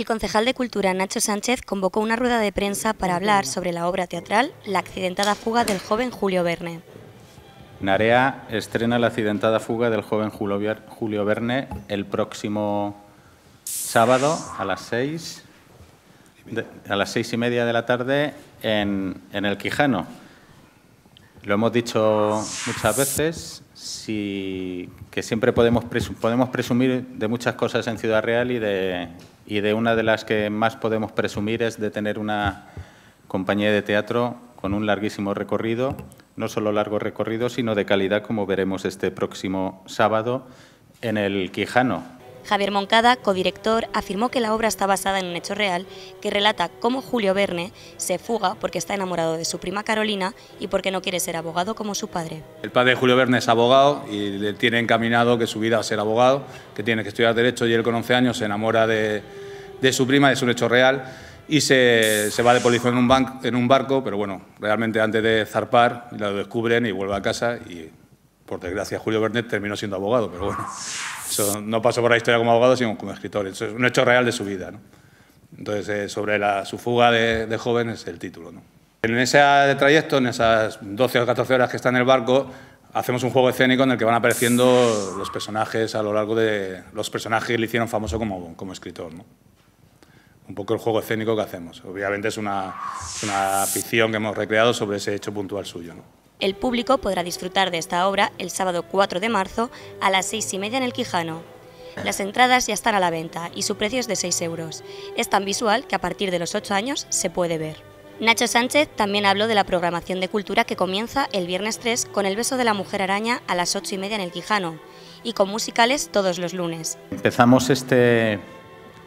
el concejal de Cultura Nacho Sánchez convocó una rueda de prensa para hablar sobre la obra teatral La accidentada fuga del joven Julio Verne. Narea estrena La accidentada fuga del joven Julio Verne el próximo sábado a las seis, a las y media de la tarde en, el Quijano. Lo hemos dicho muchas veces, que siempre podemos, presumir de muchas cosas en Ciudad Real y de, y de una de las que más podemos presumir es de tener una compañía de teatro con un larguísimo recorrido, no solo largo recorrido, sino de calidad, como veremos este próximo sábado en el Quijano. Javier Moncada, codirector, afirmó que la obra está basada en un hecho real que relata cómo Julio Verne se fuga porque está enamorado de su prima Carolina y porque no quiere ser abogado como su padre. El padre de Julio Verne es abogado y le tiene encaminado que su vida a ser abogado, que tiene que estudiar Derecho y él con 11 años se enamora de, de su prima, es un hecho real, y se, se va de polizón en un, ban, en un barco, pero bueno, realmente antes de zarpar lo descubren y vuelve a casa y, por desgracia, Julio Bernet terminó siendo abogado, pero bueno, eso no pasó por la historia como abogado, sino como escritor, es un hecho real de su vida. ¿no? Entonces, eh, sobre la, su fuga de, de joven es el título. ¿no? En ese trayecto, en esas 12 o 14 horas que está en el barco, hacemos un juego escénico en el que van apareciendo los personajes a lo largo de los personajes que le hicieron famoso como, como escritor. ¿no? un poco el juego escénico que hacemos. Obviamente es una, ficción que hemos recreado sobre ese hecho puntual suyo. El público podrá disfrutar de esta obra el sábado 4 de marzo a las 6 y media en el Quijano. Las entradas ya están a la venta y su precio es de 6 euros. Es tan visual que a partir de los 8 años se puede ver. Nacho Sánchez también habló de la programación de cultura que comienza el viernes 3 con el beso de la mujer araña a las 8 y media en el Quijano y con musicales todos los lunes. Empezamos este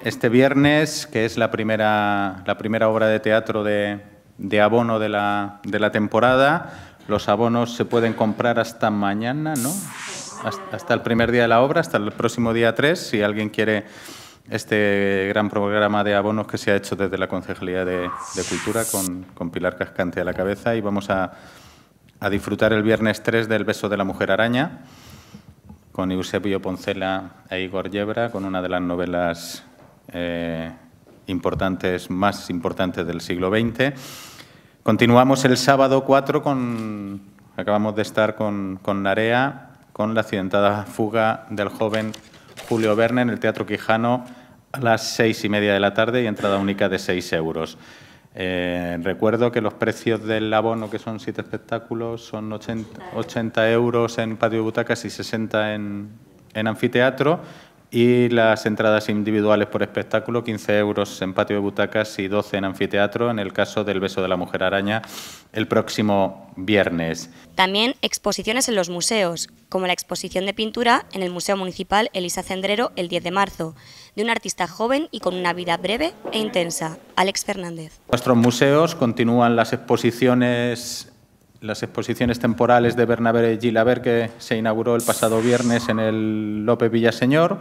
este viernes, que es la primera, la primera obra de teatro de, de abono de la, de la, temporada. Los abonos se pueden comprar hasta mañana, ¿no? Hasta, el primer día de la obra, hasta el próximo día 3, si alguien quiere este gran programa de abonos que se ha hecho desde la Concejalía de, Cultura con, con, Pilar Cascante a la cabeza y vamos a, a, disfrutar el viernes 3 del Beso de la Mujer Araña con Eusebio Poncela e Igor Yebra, con una de las novelas eh, importantes, más importantes del siglo XX. Continuamos el sábado 4 con, acabamos de estar con, Narea, con la accidentada fuga del joven Julio Verne en el Teatro Quijano a las seis y media de la tarde y entrada única de seis euros. Eh, recuerdo que los precios del abono, que son siete espectáculos, son 80, euros en patio de butacas y 60 en, en anfiteatro. Y las entradas individuales por espectáculo, 15 euros en patio de butacas y 12 en anfiteatro, en el caso del beso de la mujer araña, el próximo viernes. También exposiciones en los museos, como la exposición de pintura en el Museo Municipal Elisa Cendrero el 10 de marzo, de un artista joven y con una vida breve e intensa, Alex Fernández. Nuestros museos continúan las exposiciones las exposiciones temporales de Bernabé Gilaber que se inauguró el pasado viernes en el López Villaseñor,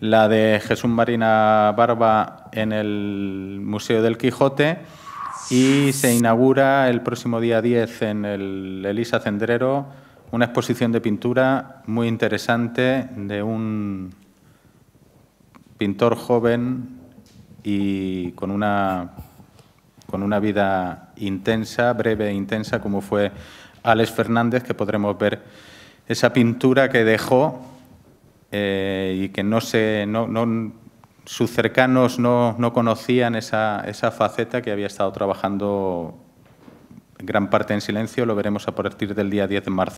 la de Jesús Marina Barba en el Museo del Quijote y se inaugura el próximo día 10 en el Elisa Cendrero una exposición de pintura muy interesante de un pintor joven y con una con una vida intensa, breve e intensa, como fue Alex Fernández, que podremos ver esa pintura que dejó eh, y que no se, no, sus cercanos no, conocían esa, esa, faceta que había estado trabajando en gran parte en silencio, lo veremos a partir del día 10 de marzo.